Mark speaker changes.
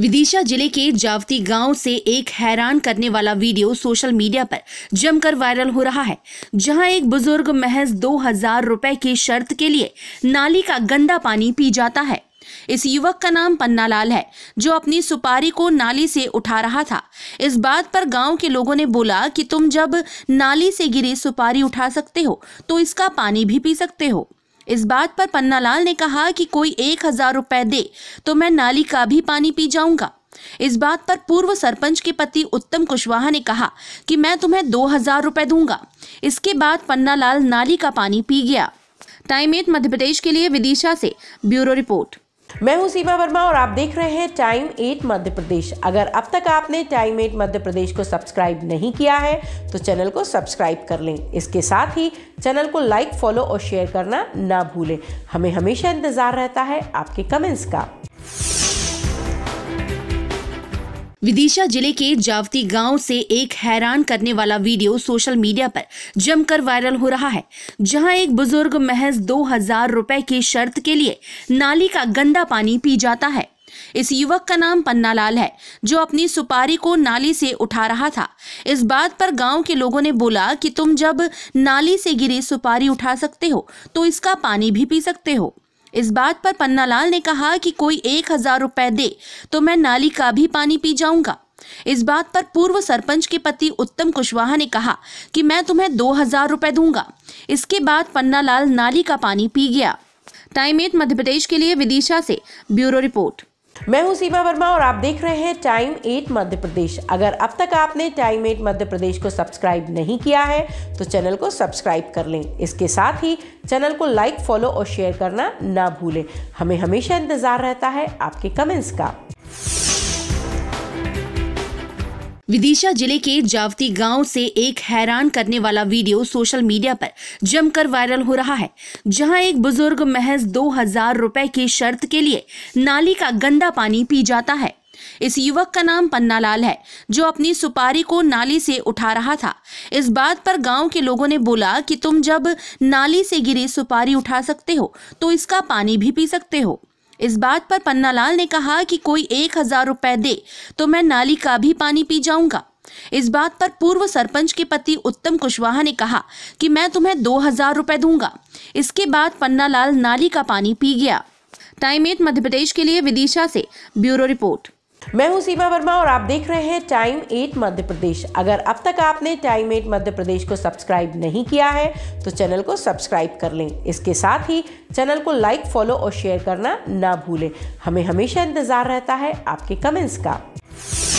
Speaker 1: विदिशा जिले के जावती गांव से एक हैरान करने वाला वीडियो सोशल मीडिया पर जमकर वायरल हो रहा है जहां एक बुजुर्ग महज दो हजार रुपए की शर्त के लिए नाली का गंदा पानी पी जाता है इस युवक का नाम पन्नालाल है जो अपनी सुपारी को नाली से उठा रहा था इस बात पर गांव के लोगों ने बोला कि तुम जब नाली से गिरी सुपारी उठा सकते हो तो इसका पानी भी पी सकते हो इस बात पर पन्नालाल ने कहा कि कोई एक हजार रुपए दे तो मैं नाली का भी पानी पी जाऊंगा इस बात पर पूर्व सरपंच के पति उत्तम कुशवाहा ने कहा कि मैं तुम्हें दो हजार रुपए दूंगा इसके बाद पन्नालाल नाली का पानी पी गया टाइम एट मध्य प्रदेश के लिए विदिशा से ब्यूरो रिपोर्ट मैं हूं सीमा वर्मा और आप देख रहे हैं टाइम
Speaker 2: एट मध्य प्रदेश अगर अब तक आपने टाइम एट मध्य प्रदेश को सब्सक्राइब नहीं किया है तो चैनल को सब्सक्राइब कर लें इसके साथ ही चैनल को लाइक फॉलो और शेयर करना ना भूलें हमें हमेशा इंतज़ार रहता है आपके कमेंट्स का
Speaker 1: विदिशा जिले के जावती गांव से एक हैरान करने वाला वीडियो सोशल मीडिया पर जमकर वायरल हो रहा है जहां एक बुजुर्ग महज दो हजार रुपए की शर्त के लिए नाली का गंदा पानी पी जाता है इस युवक का नाम पन्नालाल है जो अपनी सुपारी को नाली से उठा रहा था इस बात पर गांव के लोगों ने बोला कि तुम जब नाली से गिरी सुपारी उठा सकते हो तो इसका पानी भी पी सकते हो इस बात पर पन्नालाल ने कहा कि कोई एक हजार रुपये दे तो मैं नाली का भी पानी पी जाऊंगा इस बात पर पूर्व सरपंच के पति उत्तम कुशवाहा ने कहा कि मैं तुम्हें दो हजार रुपये दूंगा इसके बाद पन्नालाल नाली का पानी पी गया टाइम एट मध्य प्रदेश के लिए विदिशा से ब्यूरो रिपोर्ट मैं हूं सीमा वर्मा और
Speaker 2: आप देख रहे हैं टाइम एट मध्य प्रदेश अगर अब तक आपने टाइम एट मध्य प्रदेश को सब्सक्राइब नहीं किया है तो चैनल को सब्सक्राइब कर लें इसके साथ ही चैनल को लाइक फॉलो और शेयर करना ना भूलें हमें हमेशा इंतज़ार रहता है आपके कमेंट्स का
Speaker 1: विदिशा जिले के जावती गांव से एक हैरान करने वाला वीडियो सोशल मीडिया पर जमकर वायरल हो रहा है जहां एक बुजुर्ग महज दो हजार रुपए की शर्त के लिए नाली का गंदा पानी पी जाता है इस युवक का नाम पन्नालाल है जो अपनी सुपारी को नाली से उठा रहा था इस बात पर गांव के लोगों ने बोला कि तुम जब नाली से गिरी सुपारी उठा सकते हो तो इसका पानी भी पी सकते हो इस बात पर पन्नालाल ने कहा कि कोई एक हजार रुपए दे तो मैं नाली का भी पानी पी जाऊंगा इस बात पर पूर्व सरपंच के पति उत्तम कुशवाहा ने कहा कि मैं तुम्हें दो हजार रुपए दूंगा इसके बाद पन्नालाल नाली का पानी पी गया टाइम एट मध्य प्रदेश के लिए विदिशा से ब्यूरो रिपोर्ट
Speaker 2: मैं हूं सीमा वर्मा और आप देख रहे हैं टाइम एट मध्य प्रदेश अगर अब तक आपने टाइम एट मध्य प्रदेश को सब्सक्राइब नहीं किया है तो चैनल को सब्सक्राइब कर लें इसके साथ ही चैनल को लाइक फॉलो और शेयर करना ना भूलें हमें हमेशा इंतज़ार रहता है आपके कमेंट्स का